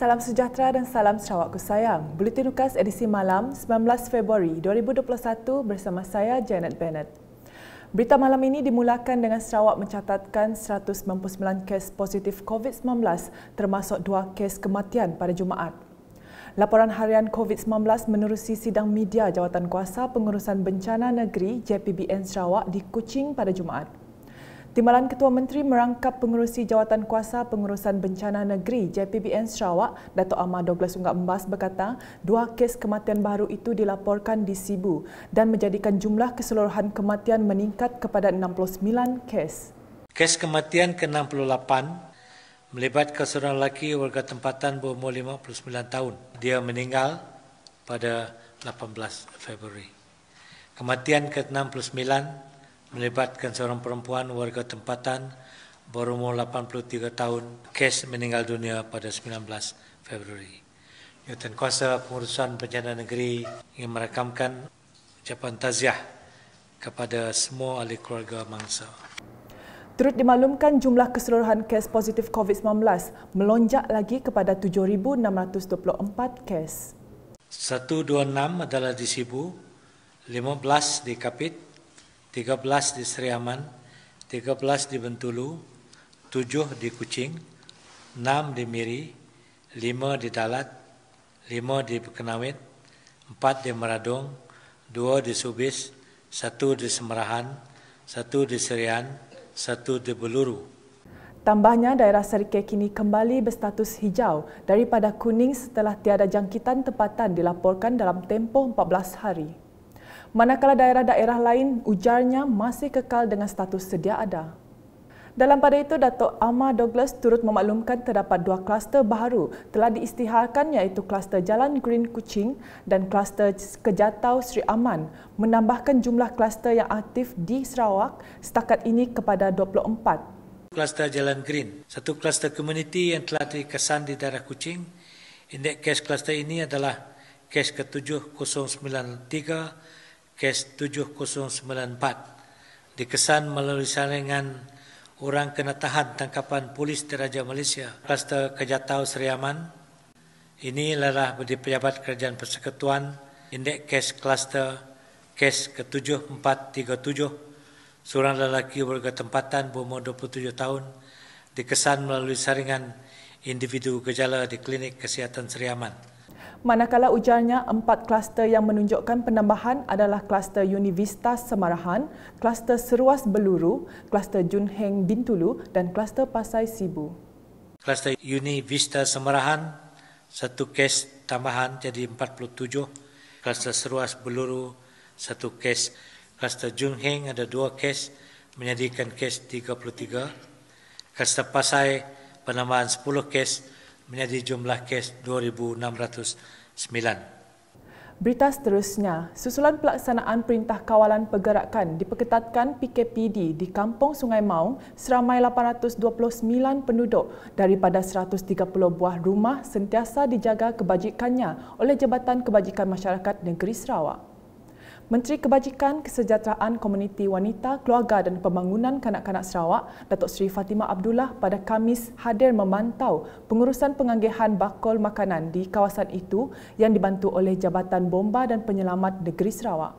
Salam sejahtera dan salam Sarawakku sayang. Buletin Ukas edisi malam 19 Februari 2021 bersama saya Janet Bennett. Berita malam ini dimulakan dengan Sarawak mencatatkan 199 kes positif COVID-19 termasuk 2 kes kematian pada Jumaat. Laporan harian COVID-19 menerusi sidang media Jawatan Kuasa Pengurusan Bencana Negeri JPBN Sarawak di Kuching pada Jumaat. Timbalan Ketua Menteri merangkap pengurusi Jawatan Kuasa Pengurusan Bencana Negeri JPBN Sarawak, Dato' Ahmad Douglas Unggak Mbas berkata, dua kes kematian baru itu dilaporkan di Sibu dan menjadikan jumlah keseluruhan kematian meningkat kepada 69 kes. Kes kematian ke-68 melibatkan seorang lelaki warga tempatan berumur 59 tahun. Dia meninggal pada 18 Februari. Kematian ke-69 melibatkan seorang perempuan warga tempatan berumur 83 tahun kes meninggal dunia pada 19 Februari. Nyutan Kuasa Pengurusan Bencana Negeri ingin merekamkan ucapan taziah kepada semua ahli keluarga mangsa. Turut dimaklumkan jumlah keseluruhan kes positif COVID-19 melonjak lagi kepada 7,624 kes. 126 adalah di Sibu, 15 di Kapit, 13 di Seriaman, Aman, 13 di Bentulu, 7 di Kuching, 6 di Miri, 5 di Dalat, 5 di Kenawit, 4 di Meradong, 2 di Subis, 1 di Semerahan, 1 di Serian, 1 di Beluru. Tambahnya, daerah Serikai kini kembali berstatus hijau daripada kuning setelah tiada jangkitan tempatan dilaporkan dalam tempoh 14 hari manakala daerah-daerah lain ujarnya masih kekal dengan status sedia ada. Dalam pada itu, Datuk Amar Douglas turut memaklumkan terdapat dua kluster baru telah diistiharkan iaitu kluster Jalan Green Kuching dan kluster Kejatau Sri Aman menambahkan jumlah kluster yang aktif di Sarawak setakat ini kepada 24 kluster Jalan Green. Satu kluster komuniti yang telah dikesan di daerah Kuching. Indeks kes kluster ini adalah kes ke-7093 kes 7094 dikesan melalui salingan orang kena tahan tangkapan polis diraja Malaysia kluster Kejatau Seriaman ini adalah di pejabat kerajaan persekutuan indeks kes kluster kes ke-7437 seorang lelaki warga tempatan berumur 27 tahun dikesan melalui saringan individu gejala di klinik kesihatan Seriaman Manakala ujarnya empat kluster yang menunjukkan penambahan adalah kluster Univista Semarahan, kluster Seruas Beluru, kluster Junheng Bintulu dan kluster Pasai Sibu. Kluster Univista Semarahan satu kes tambahan jadi 47, kluster Seruas Beluru satu kes, kluster Junheng ada dua kes menjadikan kes 33, kluster Pasai penambahan 10 kes menjadi jumlah kes 2609. Berita seterusnya, susulan pelaksanaan Perintah Kawalan Pergerakan diperketatkan PKPD di Kampung Sungai Maung seramai 829 penduduk daripada 130 buah rumah sentiasa dijaga kebajikannya oleh Jabatan Kebajikan Masyarakat Negeri Sarawak. Menteri Kebajikan, Kesejahteraan Komuniti Wanita, Keluarga dan Pembangunan Kanak-Kanak Sarawak, Datuk Seri Fatimah Abdullah pada Kamis hadir memantau pengurusan penganggihan bakul makanan di kawasan itu yang dibantu oleh Jabatan Bomba dan Penyelamat Negeri Sarawak.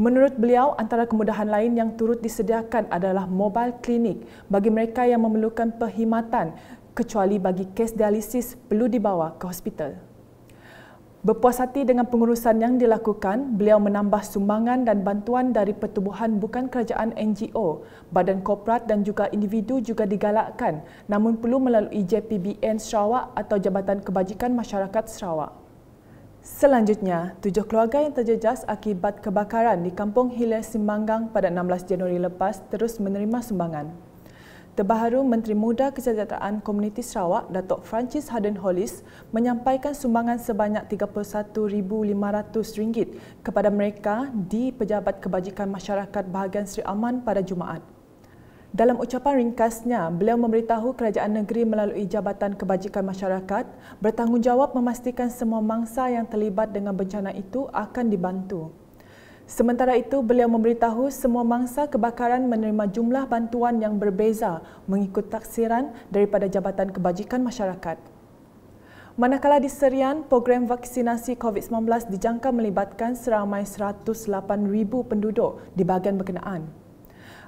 Menurut beliau, antara kemudahan lain yang turut disediakan adalah mobile klinik bagi mereka yang memerlukan perkhidmatan kecuali bagi kes dialisis perlu dibawa ke hospital. Berpuas hati dengan pengurusan yang dilakukan, beliau menambah sumbangan dan bantuan dari pertubuhan bukan kerajaan NGO, badan korporat dan juga individu juga digalakkan namun perlu melalui JPBN Sarawak atau Jabatan Kebajikan Masyarakat Sarawak. Selanjutnya, tujuh keluarga yang terjejas akibat kebakaran di Kampung Hilir Simanggang pada 16 Januari lepas terus menerima sumbangan. Terbaru Menteri Muda Kesejahteraan Komuniti Sarawak Datuk Francis Harden Hollis menyampaikan sumbangan sebanyak RM31,500 kepada mereka di Pejabat Kebajikan Masyarakat Bahagian Seri Aman pada Jumaat. Dalam ucapan ringkasnya, beliau memberitahu kerajaan negeri melalui Jabatan Kebajikan Masyarakat bertanggungjawab memastikan semua mangsa yang terlibat dengan bencana itu akan dibantu. Sementara itu, beliau memberitahu semua mangsa kebakaran menerima jumlah bantuan yang berbeza mengikut taksiran daripada Jabatan Kebajikan Masyarakat. Manakala di Serian, program vaksinasi COVID-19 dijangka melibatkan seramai 108,000 penduduk di bahagian berkenaan.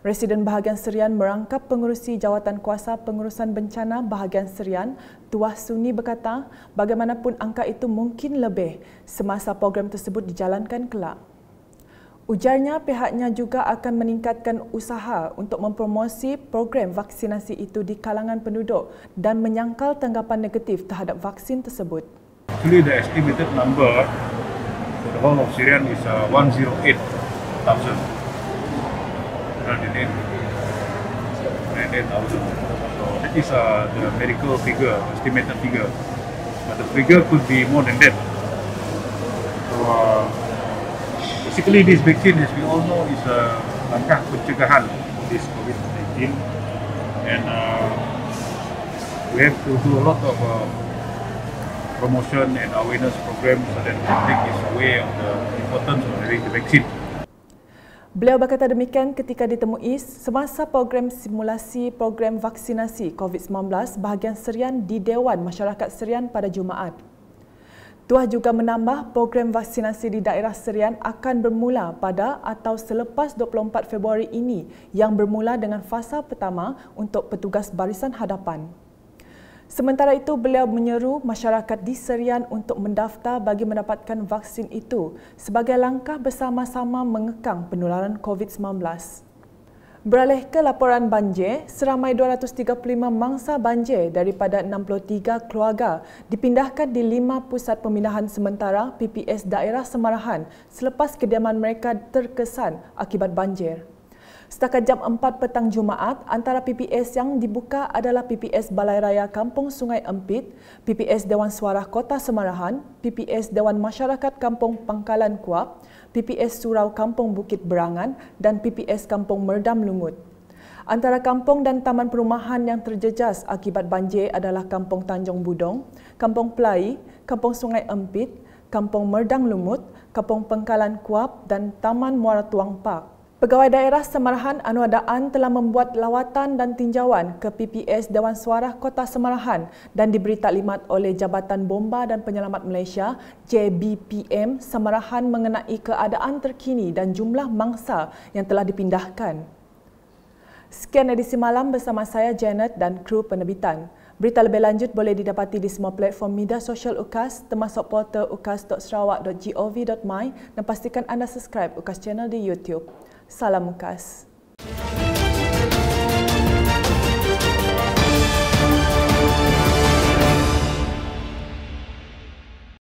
Residen bahagian Serian merangkap pengurusi jawatan kuasa pengurusan bencana bahagian Serian, Tuah Suni berkata, bagaimanapun angka itu mungkin lebih semasa program tersebut dijalankan kelak. Ujarnya pihaknya juga akan meningkatkan usaha untuk mempromosi program vaksinasi itu di kalangan penduduk dan menyangkal tanggapan negatif terhadap vaksin tersebut. Actually the estimated number for the whole of Syria is uh, 108,000. So that is uh, the medical figure, estimated figure. But the figure could be more than that. basically this vaccine as we all know is a langkah pencegahan for this COVID-19 and uh, we have to do a lot of uh, promotion and awareness program so that we take this away of the importance of having the vaccine. Beliau berkata demikian ketika ditemui semasa program simulasi program vaksinasi COVID-19 bahagian Serian di Dewan Masyarakat Serian pada Jumaat. Tuah juga menambah program vaksinasi di daerah Serian akan bermula pada atau selepas 24 Februari ini yang bermula dengan fasa pertama untuk petugas barisan hadapan. Sementara itu, beliau menyeru masyarakat di Serian untuk mendaftar bagi mendapatkan vaksin itu sebagai langkah bersama-sama mengekang penularan COVID-19. Beralih ke laporan banjir, seramai 235 mangsa banjir daripada 63 keluarga dipindahkan di lima pusat pemindahan sementara PPS daerah Semarahan selepas kediaman mereka terkesan akibat banjir. Setakat jam 4 petang Jumaat, antara PPS yang dibuka adalah PPS Balai Raya Kampung Sungai Empit, PPS Dewan Suara Kota Semarahan, PPS Dewan Masyarakat Kampung Pangkalan Kuap, PPS Surau Kampung Bukit Berangan dan PPS Kampung Merdam Lungut. Antara kampung dan taman perumahan yang terjejas akibat banjir adalah Kampung Tanjung Budong, Kampung Pelai, Kampung Sungai Empit, Kampung Merdang Lumut, Kampung Pengkalan Kuap dan Taman Muara Tuang Park. Pegawai Daerah Semarahan Anwar Daan telah membuat lawatan dan tinjauan ke PPS Dewan Suara Kota Semarahan dan diberi taklimat oleh Jabatan Bomba dan Penyelamat Malaysia JBPM Semarahan mengenai keadaan terkini dan jumlah mangsa yang telah dipindahkan. Sekian edisi malam bersama saya Janet dan kru penerbitan. Berita lebih lanjut boleh didapati di semua platform media sosial UKAS termasuk portal ukas.sarawak.gov.my dan pastikan anda subscribe UKAS channel di YouTube. Salam Kas.